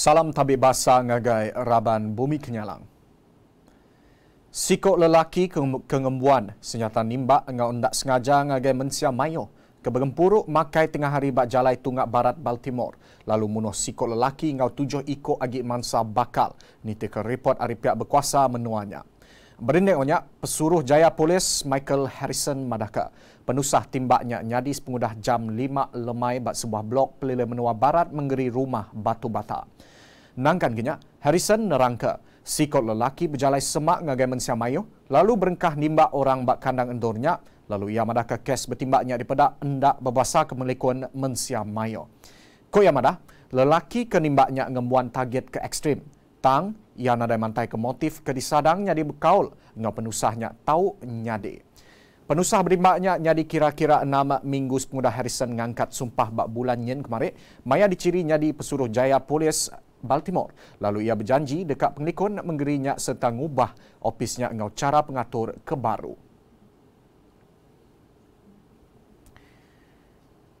Salam tabik basa ngagai raban bumi kenyalang. Sikok lelaki kengembuan senyata nimbak ngau ndak sengaja ngagai mensia mayo keberempuruk makai tengah hari bak jalai tungak barat Baltimore lalu munoh sikok lelaki ngau tujuh ikok agi mansa bakal nite ke report ari pihak berkuasa menuanya. Berindek onyak, pesuruh jaya polis Michael Harrison Madaka. Penusah timbaknya nyadis pengudah jam lima lemai bat sebuah blok pelilai menua barat menggeri rumah batu bata. Nangkan genyak, Harrison nerangka, sikot lelaki berjalai semak ngagai mensia mayu, lalu berengkah nimba orang bak kandang endurnya, lalu ia madaka kes bertimbaknya daripada endak berbahasa kemelikuan mensia mayu. Ko ia madah, lelaki kenimbaknya ngemuan target ke ekstrim. Tang, ia nadai mantai ke motif ke disadangnya di bekaul, ngau penusahnya tau nyadi. Penusah berimbaknya nyadi kira-kira enam minggu semudah Harrison ngangkat sumpah bak bulan yen kemarin. Maya diciri nyadi pesuruh jaya polis Baltimore. Lalu ia berjanji dekat pengelikon menggerinya serta mengubah opisnya dengan cara pengatur kebaru.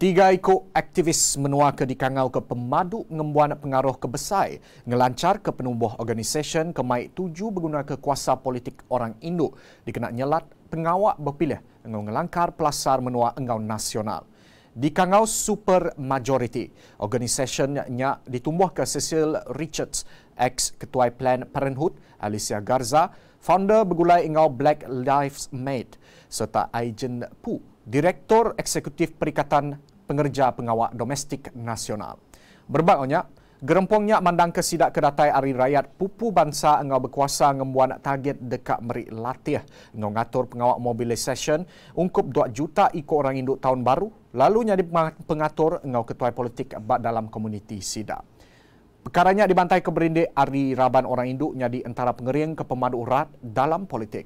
Tiga ikut aktivis menua ke dikangau ke pemadu ngembuan pengaruh kebesai, ngelancar ke penubuh organisasi kemaik tuju berguna ke kuasa politik orang Induk dikenak nyelat pengawak berpilih dengan ngelangkar pelasar menua engau nasional. Di dikangau super majority. organisasinya nya ditumbuh ke Cecil Richards, ex ketua Plan Parenthood Alicia Garza, founder bergulai ingau Black Lives Matter serta Aijen Pu, direktur eksekutif Perikatan Pengerja Pengawal Domestik Nasional. Berbangunnya, Gerempongnya mandang ke sidak kedatai hari rakyat pupu bangsa engau berkuasa ngemuan target dekat merik latih. Engau ngatur pengawak mobilisasi ungkup 2 juta ikut orang induk tahun baru. Lalu nyadi pengatur engau ketua politik bak dalam komuniti sidak. Perkaranya dibantai ke berindik hari raban orang induk nyadi antara pengering ke pemandu urat dalam politik.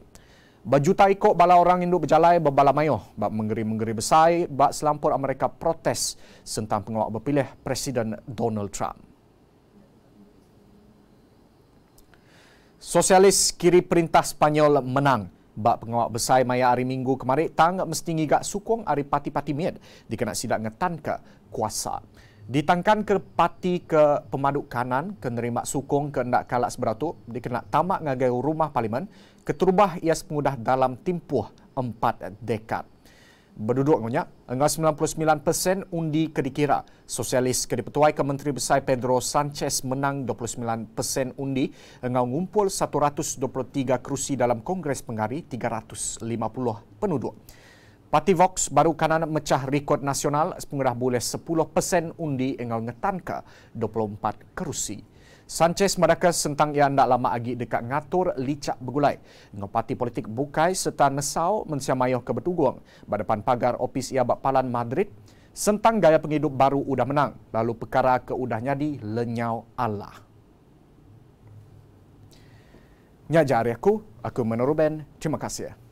Berjuta ikut bala orang induk berjalai berbala mayuh. Bak menggeri-menggeri besai, bak selampur Amerika protes sentang pengawak berpilih Presiden Donald Trump. Sosialis kiri perintah Spanyol menang. Bak penguat besar maya hari minggu kemarin tang mesti ngigak sukong hari parti-parti mid dikena sidak ngetan ke kuasa. Ditangkan ke parti ke pemaduk kanan, ke nerima sukong ke ndak kalak seberatu, dikena tamak ngagai rumah parlimen, keterubah ia semudah dalam timpuh empat dekad berduduk ngunya dengan 99% undi kedikira. Sosialis Kedi Petuai Kementeri Besar Pedro Sanchez menang 29% undi dengan mengumpul 123 kerusi dalam Kongres Pengari 350 penduduk. Parti Vox baru kanan mecah rekod nasional sepengerah boleh 10% undi dengan ngetan 24 kerusi. Sanchez Madakas sentang ia nak lama lagi dekat ngatur licak begulai. Dengan parti politik Bukai serta Nesau mensiamayuh ke Betugung. Berdepan pagar opis ia bak palan Madrid, sentang gaya penghidup baru udah menang. Lalu perkara ke udahnya di lenyau Allah. Nyajar aku, aku menurut Terima kasih.